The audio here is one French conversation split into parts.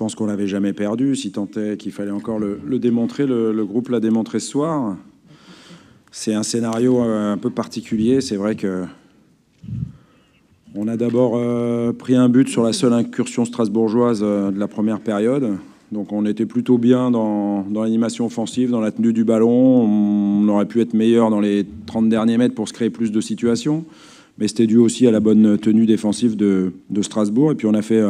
pense qu'on l'avait jamais perdu, si tant est qu'il fallait encore le, démontrer. Le, groupe l'a démontré ce soir. C'est un scénario euh, un peu particulier. C'est vrai que on a d'abord euh, pris un but sur la seule incursion strasbourgeoise euh, de la première période. Donc on était plutôt bien dans, l'animation offensive, dans la tenue du ballon. On aurait pu être meilleur dans les 30 derniers mètres pour se créer plus de situations. Mais c'était dû aussi à la bonne tenue défensive de, Strasbourg. Et puis on a fait...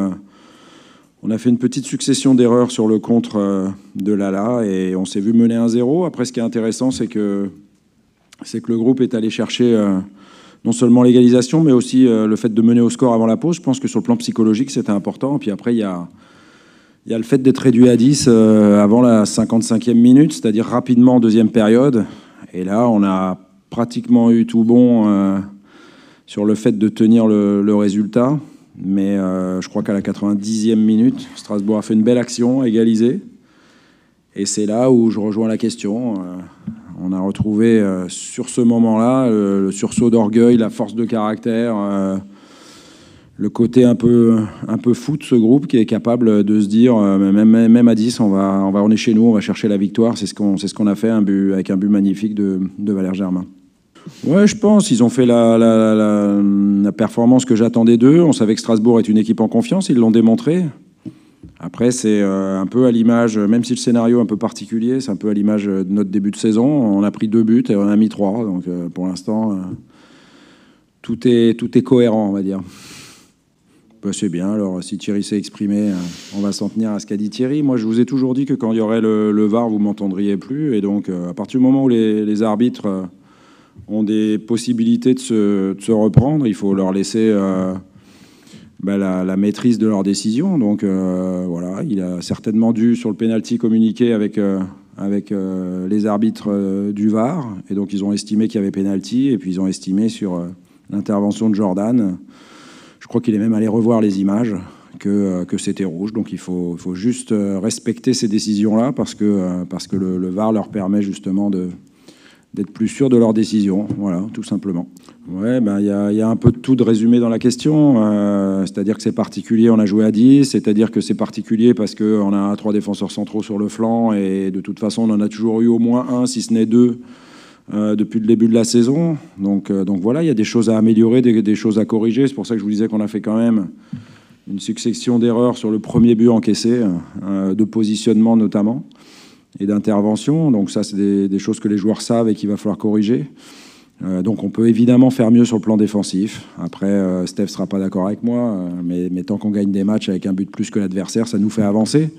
On a fait une petite succession d'erreurs sur le contre euh, de Lala et on s'est vu mener 1-0. Après, ce qui est intéressant, c'est que, c'est que le groupe est allé chercher euh, non seulement l'égalisation, mais aussi euh, le fait de mener au score avant la pause. Je pense que sur le plan psychologique, c'était important. puis après, il y a, le fait d'être réduit à 10 avant la 55e minute, c'est-à-dire rapidement en deuxième période. Et là, on a pratiquement eu tout bon sur le fait de tenir le résultat. Mais euh, je crois qu'à la 90e minute, Strasbourg a fait une belle action, égalisée. Et c'est là où je rejoins la question. Euh, on a retrouvé euh, sur ce moment-là le sursaut d'orgueil, la force de caractère, le côté un peu, un peu fou de ce groupe qui est capable de se dire, même, à 10, on va, on va on est chez nous, on va chercher la victoire. C'est ce qu'on ce qu'on a fait un but, avec un but magnifique de, de Valère Germain. Ouais, je pense. Ils ont fait la, performance que j'attendais d'eux. On savait que Strasbourg est une équipe en confiance. Ils l'ont démontré. Après, c'est euh, un peu à l'image, même si le scénario est un peu particulier, c'est un peu à l'image de notre début de saison. On a pris deux buts et on a mis trois. Donc euh, pour l'instant, euh, tout, est, tout est cohérent, on va dire. Bah, c'est bien. Alors, si Thierry s'est exprimé, on va s'en tenir à ce qu'a dit Thierry. Moi, je vous ai toujours dit que quand il y aurait le, VAR, vous m'entendriez plus. Et donc, à partir du moment où les, les arbitres ont des possibilités de se, reprendre. Il faut leur laisser euh, bah, la, maîtrise de leurs décisions. Donc euh, voilà, il a certainement dû sur le penalty communiquer avec, euh, les arbitres du VAR. Et donc ils ont estimé qu'il y avait penalty. Et puis ils ont estimé sur l'intervention de Jordan. Je crois qu'il est même allé revoir les images que, c'était rouge. Donc il faut, juste respecter ces décisions-là parce que, parce que le VAR leur permet justement de, d'être plus sûr de leurs décisions. Voilà, tout simplement. Ouais, ben, il y, a, y, a un peu de tout de résumé dans la question. Euh, c'est-à-dire que c'est particulier, on a joué à 10. C'est-à-dire que c'est particulier parce qu'on a trois défenseurs centraux sur le flanc. Et de toute façon, on en a toujours eu au moins un, si ce n'est deux, euh, depuis le début de la saison. Donc, euh, donc voilà, il y a des choses à améliorer, des choses à corriger. C'est pour ça que je vous disais qu'on a fait quand même une succession d'erreurs sur le premier but encaissé, de positionnement notamment et d'intervention. Donc ça, c'est des, choses que les joueurs savent et qu'il va falloir corriger. Euh, donc on peut évidemment faire mieux sur le plan défensif. Après, Steve euh, Steph sera pas d'accord avec moi, euh, mais, mais, tant qu'on gagne des matchs avec un but plus que l'adversaire, ça nous fait avancer.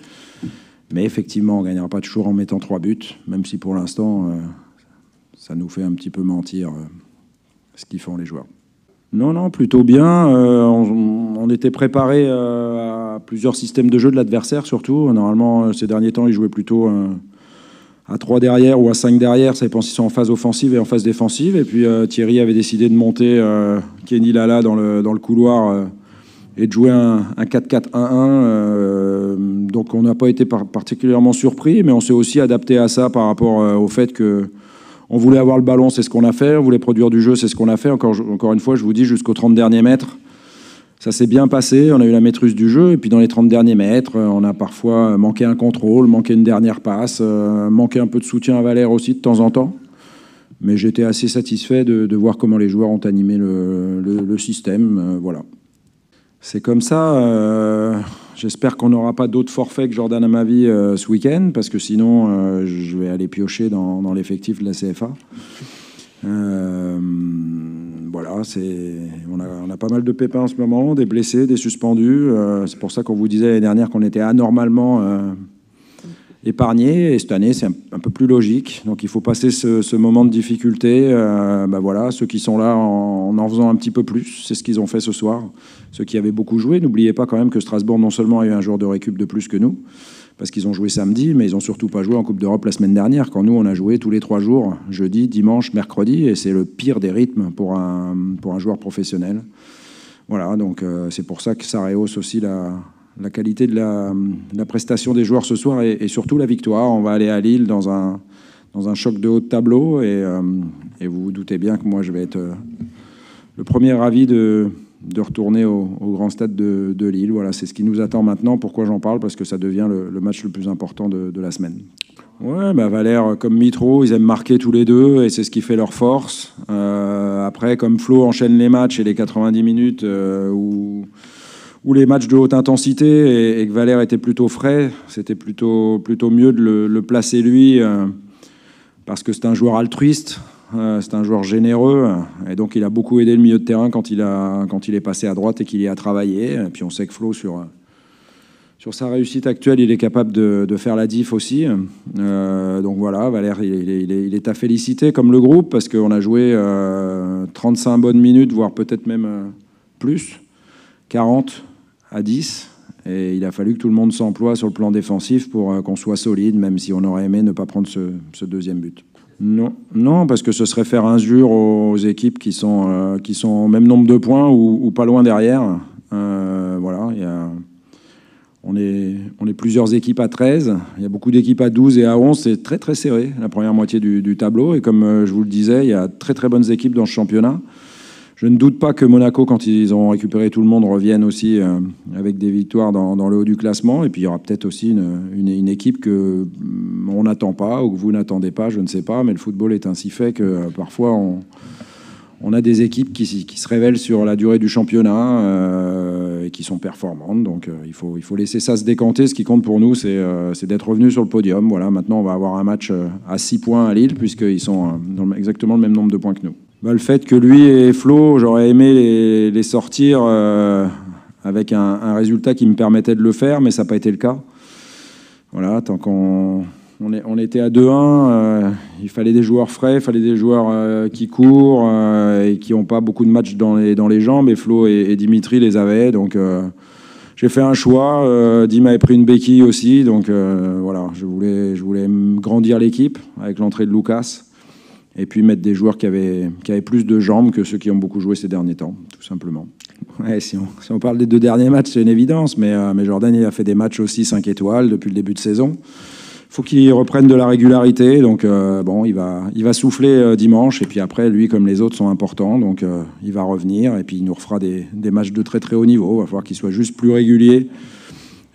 Mais effectivement, on gagnera pas toujours en mettant trois buts, même si pour l'instant, ça nous fait un petit peu mentir ce qu'ils font les joueurs. Non, non, plutôt bien. On, on, était préparé à plusieurs systèmes de jeu de l'adversaire surtout. Normalement, euh, ces derniers temps, ils jouaient plutôt euh, à 3 derrière ou à 5 derrière, ça dépend s'ils sont en phase offensive et en phase défensive. Et puis euh, Thierry avait décidé de monter Kenny Lala dans le, dans le couloir et de jouer un, 4-4-1-1. donc on n'a pas été particulièrement surpris, mais on s'est aussi adapté à ça par rapport au fait que on voulait avoir le ballon, c'est ce qu'on a fait, on voulait produire du jeu, c'est ce qu'on a fait. Encore, encore une fois, je vous dis, jusqu'au 30 derniers mètres. Ça s'est bien passé, on a eu la maîtrise du jeu, et puis dans les 30 derniers mètres, euh, on a parfois euh, manqué un contrôle, manqué une dernière passe, euh, manqué un peu de soutien à Valère aussi de temps en temps. Mais j'étais assez satisfait de, voir comment les joueurs ont animé le, système. voilà. C'est comme ça. J'espère qu'on n'aura pas d'autres forfaits que Jordan à ma vie ce week-end, parce que sinon, je vais aller piocher dans, l'effectif de la CFA. Euh, voilà, c'est, on a, on, a, pas mal de pépins en ce moment, des blessés, des suspendus. Euh, c'est pour ça qu'on vous disait l'année dernière qu'on était anormalement euh, épargné. Et cette année, c'est un, peu plus logique. Donc il faut passer ce, moment de difficulté. Euh, ben voilà, ceux qui sont là en, en faisant un petit peu plus, c'est ce qu'ils ont fait ce soir. Ceux qui avaient beaucoup joué, n'oubliez pas quand même que Strasbourg non seulement a eu un jour de récup de plus que nous, parce qu'ils ont joué samedi, mais ils n'ont surtout pas joué en Coupe d'Europe la semaine dernière, quand nous, on a joué tous les trois jours, jeudi, dimanche, mercredi, et c'est le pire des rythmes pour un, pour un joueur professionnel. Voilà, donc euh, c'est pour ça que ça réhausse aussi l'a la qualité de la, la, prestation des joueurs ce soir et, surtout la victoire. On va aller à Lille dans un, dans un choc de haut de tableau et, euh, vous vous doutez bien que moi je vais être euh, le premier ravi de, de retourner au, grand stade de, Lille. Voilà, c'est ce qui nous attend maintenant. Pourquoi j'en parle Parce que ça devient le, match le plus important de, la semaine. Ouais, bah Valère, euh, comme Mitro, ils aiment marquer tous les deux et c'est ce qui fait leur force. après, comme Flo enchaîne les matchs et les 90 minutes où où les matchs de haute intensité et, que Valère était plutôt frais, c'était plutôt, plutôt mieux de le, placer lui euh, parce que c'est un joueur altruiste, euh, c'est un joueur généreux et donc il a beaucoup aidé le milieu de terrain quand il, a, quand il est passé à droite et qu'il y a travaillé. Et puis on sait que Flo, sur, sur sa réussite actuelle, il est capable de, faire la diff aussi. Euh, donc voilà, Valère, il, est, à féliciter comme le groupe parce qu'on a joué 35 bonnes minutes, voire peut-être même plus, 40 à 10. Et il a fallu que tout le monde s'emploie sur le plan défensif pour euh, qu'on soit solide, même si on aurait aimé ne pas prendre ce, deuxième but. Non, non, parce que ce serait faire injure aux équipes qui sont, euh, qui sont au même nombre de points ou, pas loin derrière. Euh, voilà, y a, on, est, on est plusieurs équipes à 13, il y a beaucoup d'équipes à 12 et à 11, c'est très très serré la première moitié du, du tableau. Et comme je vous le disais, il y a très très bonnes équipes dans ce championnat. Je ne doute pas que Monaco, quand ils ont récupéré tout le monde, reviennent aussi euh, avec des victoires dans, le haut du classement. Et puis il y aura peut-être aussi une, équipe que mm, on n'attend pas ou que vous n'attendez pas, je ne sais pas. Mais le football est ainsi fait que euh, parfois on, a des équipes qui, se révèlent sur la durée du championnat euh, et qui sont performantes. Donc il, faut, il faut laisser ça se décanter. Ce qui compte pour nous, c'est d'être revenu sur le podium. Voilà, maintenant on va avoir un match à 6 points à Lille puisqu'ils sont exactement le même nombre de points que nous. Bah, le fait que lui et Flo, j'aurais aimé les, sortir euh, avec un, résultat qui me permettait de le faire, mais ça n'a pas été le cas. Voilà, tant qu'on on, on était à 2-1, euh, il fallait des joueurs frais, il fallait des joueurs euh, qui courent et qui n'ont pas beaucoup de matchs dans les, dans les jambes. Et Flo et, Dimitri les avaient, donc j'ai fait un choix. Euh, Dim avait pris une béquille aussi, donc voilà, je voulais, je voulais grandir l'équipe avec l'entrée de Lucas et puis mettre des joueurs qui avaient, qui avaient plus de jambes que ceux qui ont beaucoup joué ces derniers temps, tout simplement. si, on, parle des deux derniers matchs, c'est une évidence, mais, euh, mais, Jordan il a fait des matchs aussi 5 étoiles depuis le début de saison. Faut qu'il reprenne de la régularité, donc euh, bon, il va, il va souffler euh, dimanche, et puis après, lui comme les autres sont importants, donc il va revenir, et puis il nous refera des, des matchs de très très haut niveau. Il va falloir qu'il soit juste plus régulier,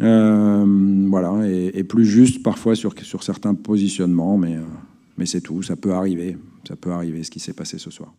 voilà, et, et, plus juste parfois sur, sur certains positionnements, mais mais c'est tout, ça peut arriver, ça peut arriver ce qui s'est passé ce soir.